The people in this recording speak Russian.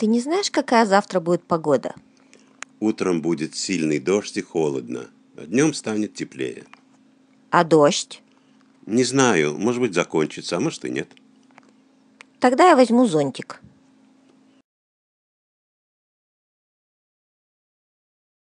Ты не знаешь, какая завтра будет погода? Утром будет сильный дождь и холодно. А Днем станет теплее. А дождь? Не знаю. Может быть, закончится, а может и нет. Тогда я возьму зонтик.